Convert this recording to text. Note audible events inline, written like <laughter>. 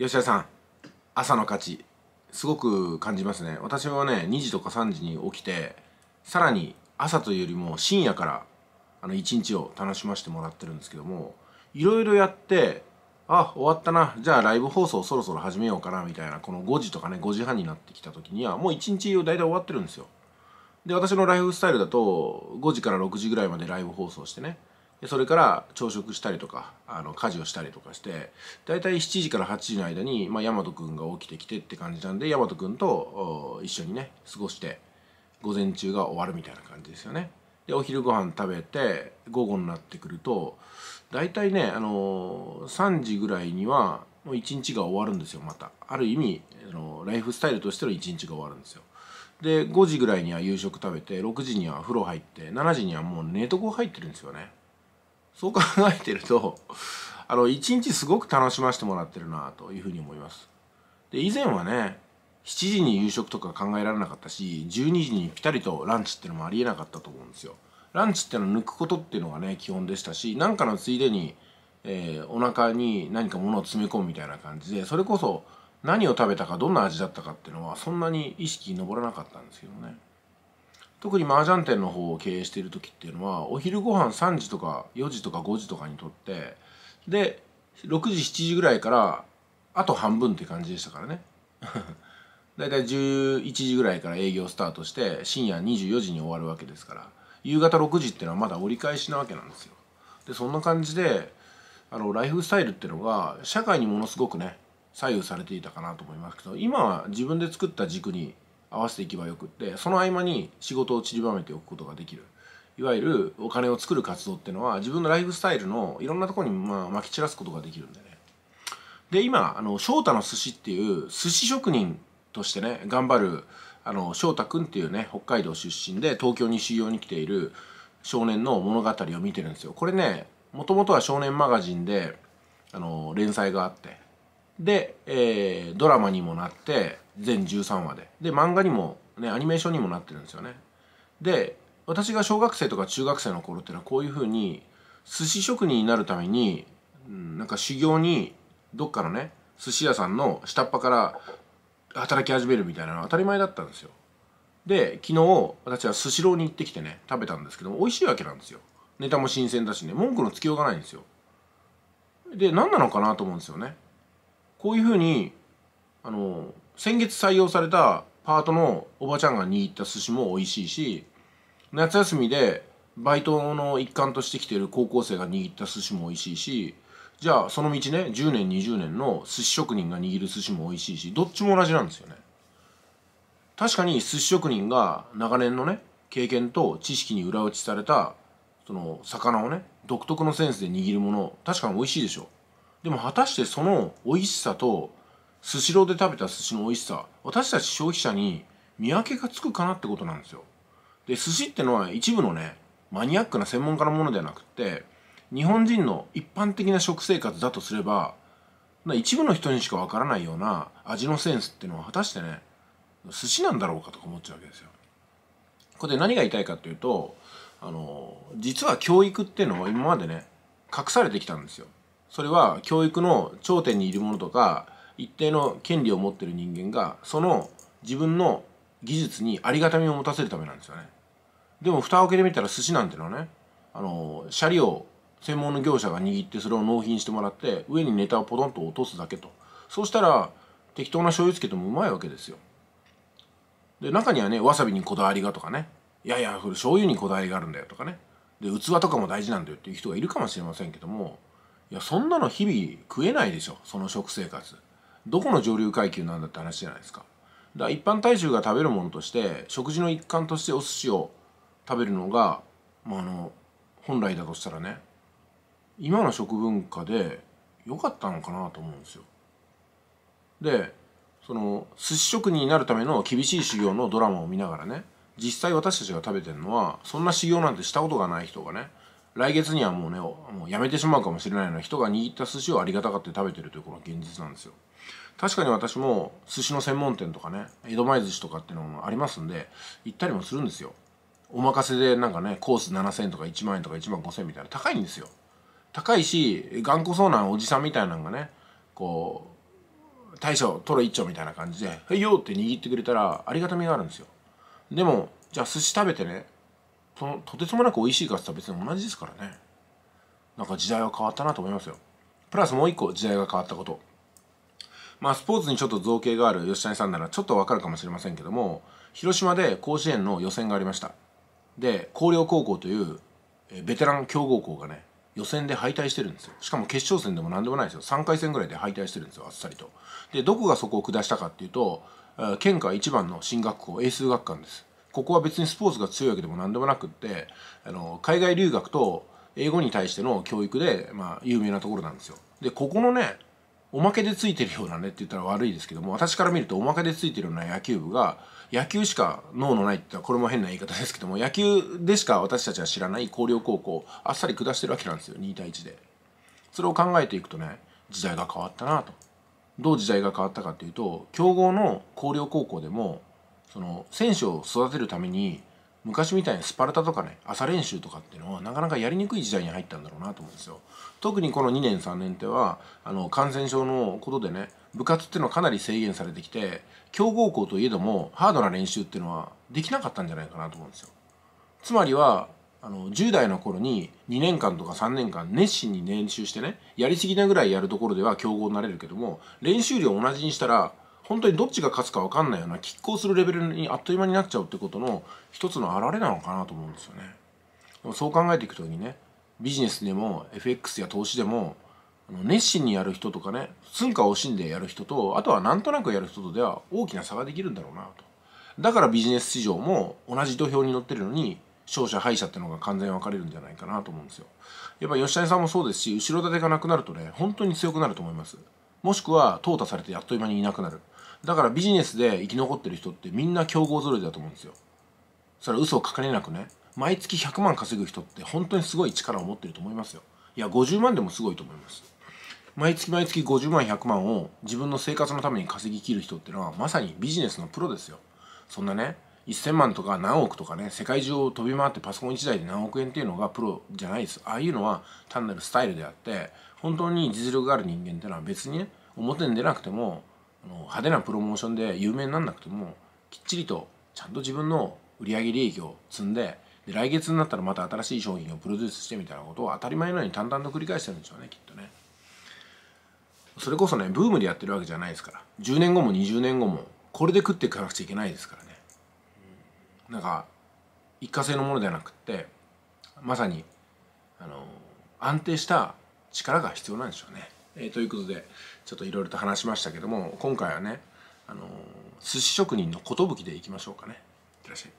吉田さん朝の価値すごく感じますね私はね2時とか3時に起きてさらに朝というよりも深夜からあの一日を楽しませてもらってるんですけどもいろいろやってあ終わったなじゃあライブ放送そろそろ始めようかなみたいなこの5時とかね5時半になってきた時にはもう一日大体終わってるんですよで私のライフスタイルだと5時から6時ぐらいまでライブ放送してねそれから朝食したりとかあの家事をしたりとかして大体7時から8時の間に、まあ、大和くんが起きてきてって感じなんで大和くんと一緒にね過ごして午前中が終わるみたいな感じですよね。でお昼ご飯食べて午後になってくると大体ね、あのー、3時ぐらいにはもう1日が終わるんですよまたある意味、あのー、ライフスタイルとしての1日が終わるんですよで5時ぐらいには夕食食べて6時には風呂入って7時にはもう寝床入ってるんですよねそう考えてるとあの一日すごく楽しませてもらってるなというふうに思いますで以前はね7時に夕食とか考えられなかったし12時にぴたりとランチってのもありえなかったと思うんですよランチっての抜くことっていうのがね基本でしたし何かのついでに、えー、お腹に何かものを詰め込むみたいな感じでそれこそ何を食べたかどんな味だったかっていうのはそんなに意識に上らなかったんですけどね特に麻雀店の方を経営している時っていうのはお昼ご飯3時とか4時とか5時とかにとってで6時7時ぐらいからあと半分って感じでしたからね <laughs> 大いい11時ぐらいから営業スタートして深夜24時に終わるわけですから夕方6時っていうのはまだ折り返しなわけなんですよでそんな感じであのライフスタイルっていうのが社会にものすごくね左右されていたかなと思いますけど今は自分で作った軸に合わせていけばよくってその合間に仕事を散りばめておくことができるいわゆるお金を作る活動っていうのは自分のライフスタイルのいろんなところにまあまき散らすことができるんでねで今あの翔太の寿司っていう寿司職人としてね頑張るあの翔太くんっていうね北海道出身で東京に修行に来ている少年の物語を見てるんですよこれねもともとは少年マガジンであの連載があってで、えー、ドラマにもなって全13話でで漫画にもねアニメーションにもなってるんですよねで私が小学生とか中学生の頃っていうのはこういうふうに寿司職人になるために、なんか修行にどっかのね寿司屋さんの下っ端から働き始めるみたいなのは当たり前だったんですよで昨日私はスシローに行ってきてね食べたんですけど美味しいわけなんですよネタも新鮮だしね文句のつきようがないんですよで何なのかなと思うんですよねこういうふうにあの先月採用されたパートのおばちゃんが握った寿司も美味しいし夏休みでバイトの一環としてきてる高校生が握った寿司も美味しいしじゃあその道ね10年20年の寿司職人が握る寿司も美味しいしどっちも同じなんですよね確かに寿司職人が長年のね経験と知識に裏打ちされたその魚をね独特のセンスで握るもの確かに美味しいでしょう。でも果たしてその美味しさとスシローで食べた寿司の美味しさ私たち消費者に見分けがつくかなってことなんですよで寿司ってのは一部のねマニアックな専門家のものではなくって日本人の一般的な食生活だとすれば一部の人にしかわからないような味のセンスっていうのは果たしてね寿司なんだろうかとか思っちゃうわけですよ。これで何が言いたいかっていうとあの実は教育っていうのは今までね隠されてきたんですよ。それは教育の頂点にいるものとか一定の権利を持ってる人間がその自分の技術にありがたみを持たせるためなんですよねでも蓋を開けてみたら寿司なんてのはねあのシャリを専門の業者が握ってそれを納品してもらって上にネタをポトンと落とすだけとそうしたら適当な醤油つけてもうまいわけですよで中にはねわさびにこだわりがとかねいやいやそれ醤油にこだわりがあるんだよとかねで器とかも大事なんだよっていう人がいるかもしれませんけどもいやそんなの日々食えないでしょその食生活どこの上流階級なんだって話じゃないですかだから一般大衆が食べるものとして食事の一環としてお寿司を食べるのが、まあ、あの本来だとしたらね今の食文化で良かったのかなと思うんですよでその寿司職人になるための厳しい修行のドラマを見ながらね実際私たちが食べてるのはそんな修行なんてしたことがない人がね来月にはもうねもうやめてしまうかもしれないような人が握った寿司をありがたがって食べてるというこの現実なんですよ確かに私も寿司の専門店とかね江戸前寿司とかっていうのもありますんで行ったりもするんですよお任せでなんかねコース7000円とか1万円とか1万5000円みたいな高いんですよ高いし頑固そうなおじさんみたいなのがねこう大将トロ一丁みたいな感じで「はいよ」って握ってくれたらありがたみがあるんですよでもじゃあ寿司食べてねそのとてつもなく美味しいかって別に同じですからねなんか時代は変わったなと思いますよプラスもう一個時代が変わったことまあスポーツにちょっと造形がある吉谷さんならちょっとわかるかもしれませんけども広島で甲子園の予選がありましたで広陵高校というベテラン強豪校がね予選で敗退してるんですよしかも決勝戦でも何でもないですよ3回戦ぐらいで敗退してるんですよあっさりとでどこがそこを下したかっていうと県下一番の進学校英数学館ですここは別にスポーツが強いわけでも何でもなくってあの海外留学と英語に対しての教育で、まあ、有名なところなんですよ。でここのねおまけでついてるようなねって言ったら悪いですけども私から見るとおまけでついてるような野球部が野球しか脳のないってこれも変な言い方ですけども野球でしか私たちは知らない広陵高校あっさり下してるわけなんですよ2対1でそれを考えていくとね時代が変わったなとどう時代が変わったかっていうと強豪の広陵高校でもその選手を育てるために昔みたいにスパルタとかね朝練習とかっていうのはなかなかやりにくい時代に入ったんだろうなと思うんですよ。特にこの2年3年ってはあの感染症のことでね部活っていうのはかなり制限されてきて強豪校といえどもハードな練習っていうのはできなかったんじゃないかなと思うんですよ。つまりはあの10代の頃に2年間とか3年間熱心に練習してねやりすぎなぐらいやるところでは強豪になれるけども練習量同じにしたら本当にどっちが勝つか分かんないような拮抗するレベルにあっという間になっちゃうってことの一つの表れなのかなと思うんですよね。そう考えていくときにねビジネスでも FX や投資でも熱心にやる人とかね寸暇を惜しんでやる人とあとはなんとなくやる人とでは大きな差ができるんだろうなと。だからビジネス市場も同じ土俵に乗ってるのに勝者敗者ってのが完全に分かれるんじゃないかなと思うんですよ。やっぱ吉谷さんもそうですし後ろ盾がなくなるとね本当に強くなると思います。もしくは淘汰されてあっという間にいなくなる。だからビジネスで生き残ってる人ってみんな競合揃いだと思うんですよそれは嘘をかれなくね毎月100万稼ぐ人って本当にすごい力を持ってると思いますよいや50万でもすごいと思います毎月毎月50万100万を自分の生活のために稼ぎきる人ってのはまさにビジネスのプロですよそんなね1000万とか何億とかね世界中を飛び回ってパソコン1台で何億円っていうのがプロじゃないですああいうのは単なるスタイルであって本当に実力がある人間ってのは別にね表に出なくても派手なプロモーションで有名になんなくてもきっちりとちゃんと自分の売上利益を積んでで来月になったらまた新しい商品をプロデュースしてみたいなことを当たり前のように淡々と繰り返してるんでしょうねきっとねそれこそねブームでやってるわけじゃないですから10年後も20年後もこれで食っていかなくちゃいけないですからねなんか一過性のものではなくってまさにあの安定した力が必要なんでしょうねえー、ということでちょっといろいろと話しましたけども今回はね、あのー、寿司職人の寿でいきましょうかね。いってらっしゃい。